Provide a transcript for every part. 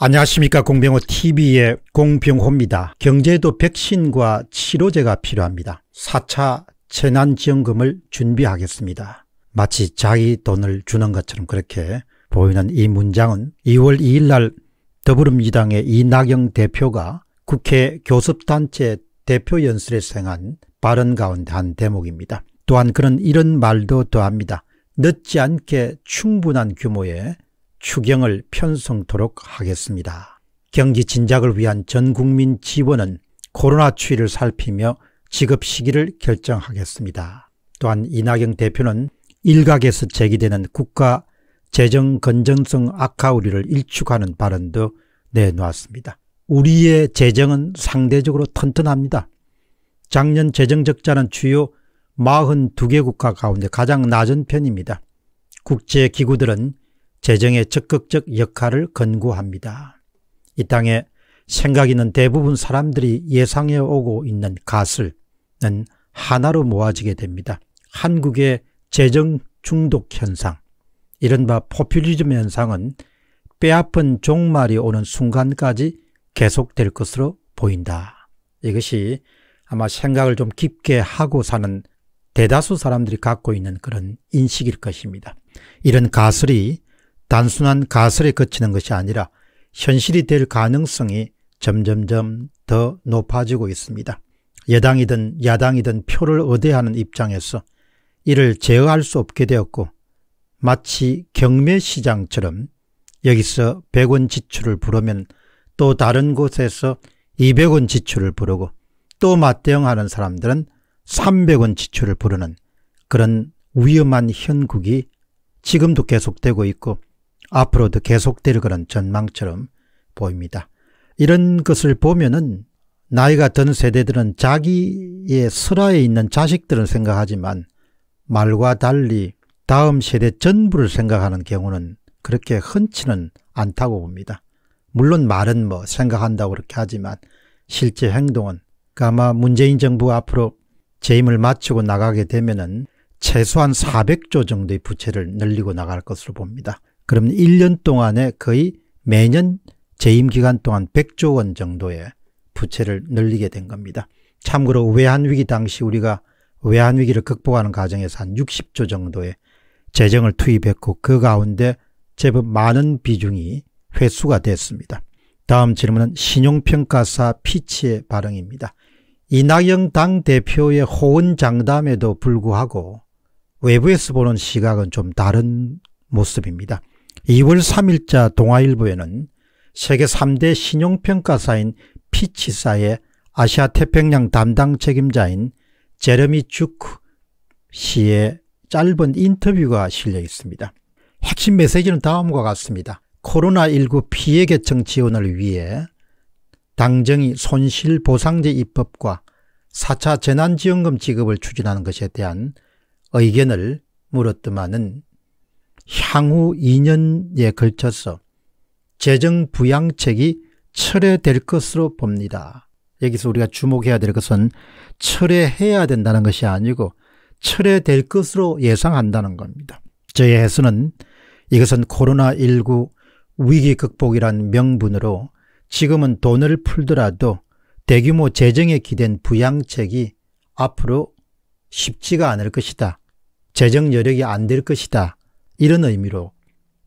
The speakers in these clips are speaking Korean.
안녕하십니까 공병호TV의 공병호입니다. 경제에도 백신과 치료제가 필요합니다. 4차 재난지원금을 준비하겠습니다. 마치 자기 돈을 주는 것처럼 그렇게 보이는 이 문장은 2월 2일 날 더불어민주당의 이낙영 대표가 국회 교섭단체 대표연설에서 행한 발언 가운데 한 대목입니다. 또한 그런 이런 말도 더합니다. 늦지 않게 충분한 규모의 추경을 편성토록 하겠습니다. 경기 진작을 위한 전 국민 지원은 코로나 추이를 살피며 지급 시기를 결정하겠습니다. 또한 이낙영 대표는 일각에서 제기되는 국가 재정 건전성 악화 우려를 일축하는 발언도 내놓았습니다. 우리의 재정은 상대적으로 튼튼합니다. 작년 재정적자는 주요 42개 국가 가운데 가장 낮은 편입니다. 국제기구들은 재정의 적극적 역할을 권고합니다. 이 땅에 생각 있는 대부분 사람들이 예상해 오고 있는 가슬은 하나로 모아지게 됩니다. 한국의 재정 중독 현상, 이른바 포퓰리즘 현상은 빼앗픈 종말이 오는 순간까지 계속될 것으로 보인다. 이것이 아마 생각을 좀 깊게 하고 사는 대다수 사람들이 갖고 있는 그런 인식일 것입니다. 이런 가설이 단순한 가설에 그치는 것이 아니라 현실이 될 가능성이 점점점 더 높아지고 있습니다. 여당이든 야당이든 표를 얻어 하는 입장에서 이를 제어할 수 없게 되었고 마치 경매시장처럼 여기서 100원 지출을 부르면 또 다른 곳에서 200원 지출을 부르고 또 맞대응하는 사람들은 300원 지출을 부르는 그런 위험한 현국이 지금도 계속되고 있고 앞으로도 계속될 그런 전망처럼 보입니다. 이런 것을 보면은 나이가 든 세대들은 자기의 슬하에 있는 자식들은 생각하지만 말과 달리 다음 세대 전부를 생각하는 경우는 그렇게 흔치는 않다고 봅니다. 물론 말은 뭐 생각한다고 그렇게 하지만 실제 행동은 아마 문재인 정부 앞으로 재임을 마치고 나가게 되면은 최소한 400조 정도의 부채를 늘리고 나갈 것으로 봅니다. 그러면 1년 동안에 거의 매년 재임 기간 동안 100조 원 정도의 부채를 늘리게 된 겁니다. 참고로 외환위기 당시 우리가 외환위기를 극복하는 과정에서 한 60조 정도의 재정을 투입했고 그 가운데 제법 많은 비중이 회수가 됐습니다. 다음 질문은 신용평가사 피치의 발언입니다. 이낙연 당대표의 호언장담에도 불구하고 외부에서 보는 시각은 좀 다른 모습입니다. 2월 3일자 동아일보에는 세계 3대 신용평가사인 피치사의 아시아 태평양 담당 책임자인 제레미 주크 씨의 짧은 인터뷰가 실려 있습니다. 핵심 메시지는 다음과 같습니다. 코로나19 피해 계층 지원을 위해 당정이 손실보상제 입법과 4차 재난지원금 지급을 추진하는 것에 대한 의견을 물었더만은 향후 2년에 걸쳐서 재정 부양책이 철회될 것으로 봅니다. 여기서 우리가 주목해야 될 것은 철회해야 된다는 것이 아니고 철회될 것으로 예상한다는 겁니다. 저의 해수는 이것은 코로나19 위기 극복이란 명분으로 지금은 돈을 풀더라도 대규모 재정에 기댄 부양책이 앞으로 쉽지가 않을 것이다. 재정 여력이 안 될 것이다. 이런 의미로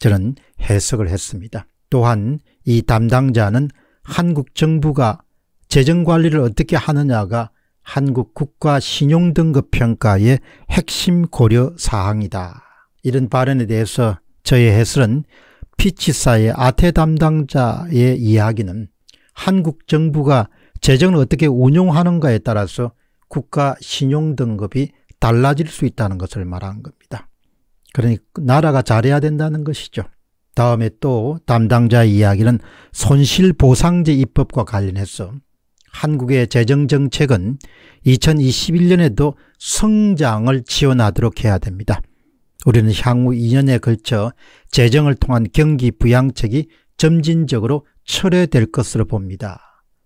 저는 해석을 했습니다. 또한 이 담당자는 한국 정부가 재정관리를 어떻게 하느냐가 한국 국가 신용등급 평가의 핵심 고려 사항이다. 이런 발언에 대해서 저의 해설은 피치사의 아태 담당자의 이야기는 한국 정부가 재정을 어떻게 운용하는가에 따라서 국가 신용등급이 달라질 수 있다는 것을 말한 겁니다. 그러니 나라가 잘해야 된다는 것이죠. 다음에 또담당자 이야기는 손실보상제 입법과 관련해서 한국의 재정정책은 2021년에도 성장을 지원하도록 해야 됩니다. 우리는 향후 2년에 걸쳐 재정을 통한 경기 부양책이 점진적으로 철회될 것으로 봅니다.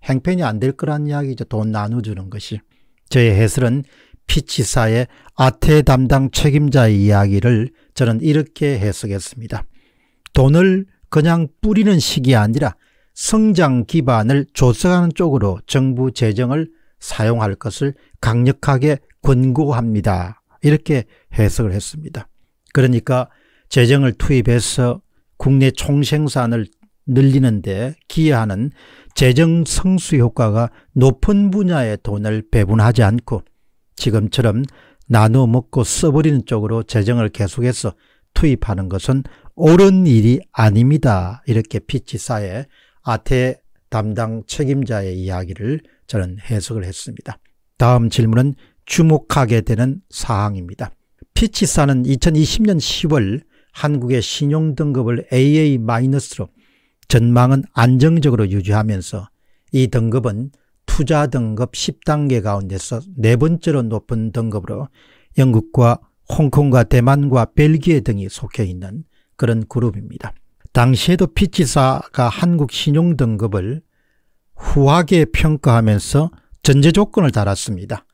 행편이 안 될 거란 이야기죠. 돈 나눠주는 것이. 저의 해설은 피치사의 아태 담당 책임자의 이야기를 저는 이렇게 해석했습니다. 돈을 그냥 뿌리는 식이 아니라 성장 기반을 조성하는 쪽으로 정부 재정을 사용할 것을 강력하게 권고합니다. 이렇게 해석을 했습니다. 그러니까 재정을 투입해서 국내 총생산을 늘리는데 기여하는 재정 성수 효과가 높은 분야의 돈을 배분하지 않고 지금처럼 나누어 먹고 써버리는 쪽으로 재정을 계속해서 투입하는 것은 옳은 일이 아닙니다. 이렇게 피치사의 아태 담당 책임자의 이야기를 저는 해석을 했습니다. 다음 질문은 주목하게 되는 사항입니다. 피치사는 2020년 10월 한국의 신용등급을 AA-로 전망은 안정적으로 유지하면서 이 등급은 투자 등급 10단계 가운데서 네 번째로 높은 등급으로 영국과 홍콩과 대만과 벨기에 등이 속해 있는 그런 그룹입니다. 당시에도 피치사가 한국 신용등급을 후하게 평가하면서 전제조건을 달았습니다.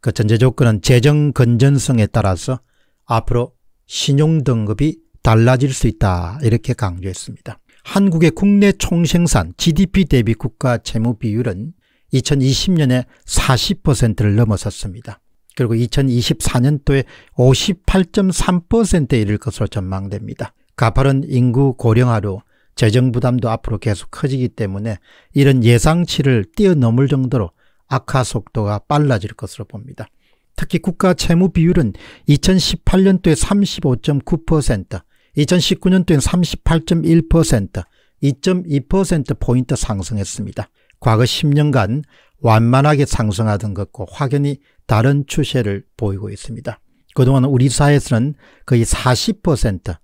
그 전제조건은 재정 건전성에 따라서 앞으로 신용등급이 달라질 수 있다 이렇게 강조했습니다. 한국의 국내 총생산 GDP 대비 국가 채무 비율은 2020년에 40%를 넘어섰습니다. 그리고 2024년도에 58.3%에 이를 것으로 전망됩니다. 가파른 인구 고령화로 재정 부담도 앞으로 계속 커지기 때문에 이런 예상치를 뛰어넘을 정도로 악화 속도가 빨라질 것으로 봅니다. 특히 국가 채무 비율은 2018년도에 35.9%, 2 0 1 9년도에 38.1%, 2.2%포인트 상승했습니다. 과거 10년간 완만하게 상승하던 것과 확연히 다른 추세를 보이고 있습니다. 그동안 우리 사회에서는 거의 40%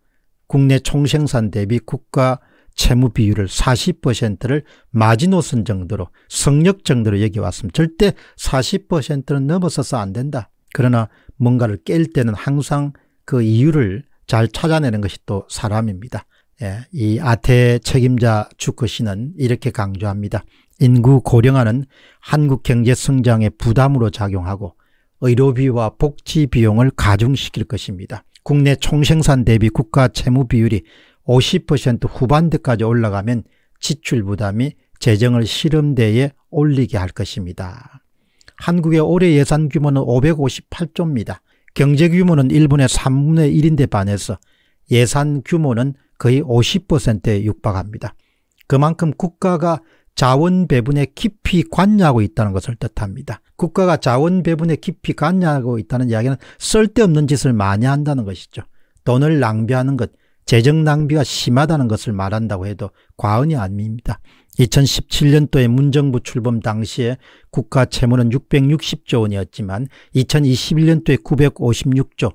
국내 총생산 대비 국가 채무 비율을 40%를 마지노선 정도로 성역 정도로 여기왔으면 절대 40%는 넘어서서 안 된다. 그러나 뭔가를 깰 때는 항상 그 이유를 잘 찾아내는 것이 또 사람입니다. 예, 이 아태 책임자 주크 씨는 이렇게 강조합니다. 인구 고령화는 한국 경제 성장의 부담으로 작용하고 의료비와 복지 비용을 가중시킬 것입니다. 국내 총생산 대비 국가 채무 비율이 50% 후반대까지 올라가면 지출 부담이 재정을 실험대에 올리게 할 것입니다. 한국의 올해 예산 규모는 558조입니다. 경제 규모는 일본의 3분의 1인데 반해서 예산 규모는 거의 50%에 육박합니다. 그만큼 국가가 자원 배분에 깊이 관여하고 있다는 것을 뜻합니다. 국가가 자원 배분에 깊이 관여하고 있다는 이야기는 쓸데없는 짓을 많이 한다는 것이죠. 돈을 낭비하는 것, 재정 낭비가 심하다는 것을 말한다고 해도 과언이 아닙니다. 2017년도에 문정부 출범 당시에 국가 채무는 660조 원이었지만 2021년도에 956조,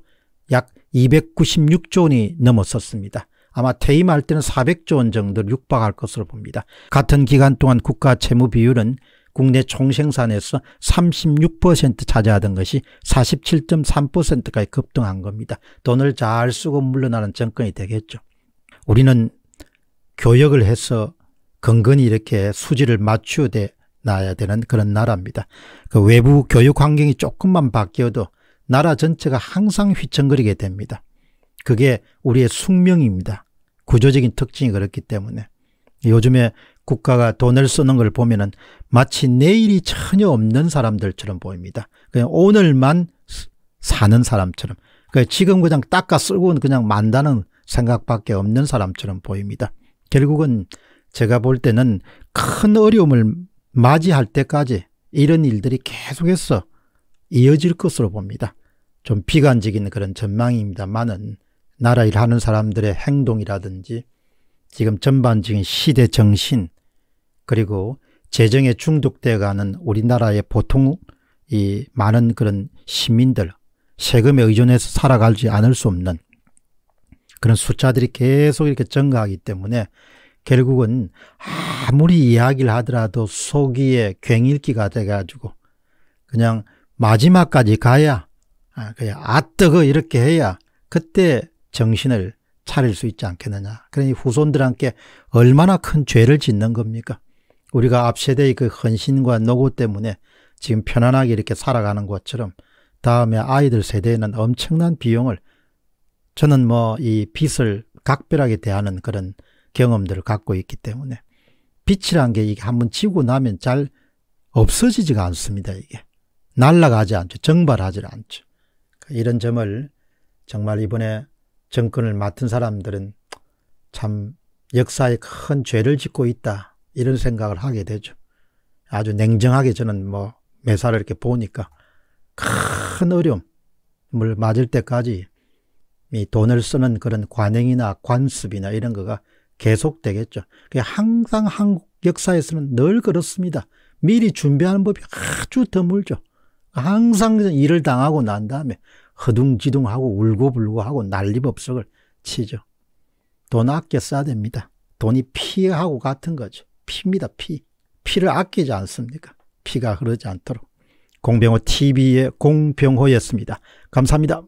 약 296조 원이 넘었었습니다. 아마 퇴임할 때는 400조 원 정도를 육박할 것으로 봅니다. 같은 기간 동안 국가 채무 비율은 국내 총생산에서 36% 차지하던 것이 47.3%까지 급등한 겁니다. 돈을 잘 쓰고 물러나는 정권이 되겠죠. 우리는 교역을 해서 건건히 이렇게 수지를 맞추어대 나야 되는 그런 나라입니다. 그 외부 교육 환경이 조금만 바뀌어도 나라 전체가 항상 휘청거리게 됩니다. 그게 우리의 숙명입니다. 구조적인 특징이 그렇기 때문에. 요즘에 국가가 돈을 쓰는 걸 보면은 마치 내일이 전혀 없는 사람들처럼 보입니다. 그냥 오늘만 사는 사람처럼. 그러 지금 그냥 닦아 쓰고 그냥 만다는 생각밖에 없는 사람처럼 보입니다. 결국은 제가 볼 때는 큰 어려움을 맞이할 때까지 이런 일들이 계속해서 이어질 것으로 봅니다. 좀 비관적인 그런 전망입니다만은 나라 일하는 사람들의 행동이라든지 지금 전반적인 시대 정신 그리고 재정에 중독되어 가는 우리나라의 보통 이 많은 그런 시민들 세금에 의존해서 살아가지 않을 수 없는 그런 숫자들이 계속 이렇게 증가하기 때문에 결국은 아무리 이야기를 하더라도 속이에 괭일기가 돼가지고 그냥 마지막까지 가야 아, 그냥 아뜨거 이렇게 해야 그때 정신을 차릴 수 있지 않겠느냐. 그러니 후손들한테 얼마나 큰 죄를 짓는 겁니까? 우리가 앞 세대의 그 헌신과 노고 때문에 지금 편안하게 이렇게 살아가는 것처럼 다음에 아이들 세대에는 엄청난 비용을 저는 뭐이 빚을 각별하게 대하는 그런 경험들을 갖고 있기 때문에 빛이란 게 이게 한번 지고 나면 잘 없어지지가 않습니다. 이게 날라가지 않죠. 정발하지 않죠. 이런 점을 정말 이번에 정권을 맡은 사람들은 참 역사에 큰 죄를 짓고 있다 이런 생각을 하게 되죠. 아주 냉정하게 저는 뭐 매사를 이렇게 보니까 큰 어려움을 맞을 때까지 이 돈을 쓰는 그런 관행이나 관습이나 이런 거가 계속되겠죠. 항상 한국 역사에서는 늘 그렇습니다. 미리 준비하는 법이 아주 드물죠. 항상 일을 당하고 난 다음에 허둥지둥하고 울고불고하고 난리법석을 치죠. 돈 아껴 써야 됩니다. 돈이 피하고 같은 거죠. 피입니다. 피. 피를 아끼지 않습니까? 피가 흐르지 않도록. 공병호 TV의 공병호였습니다. 감사합니다.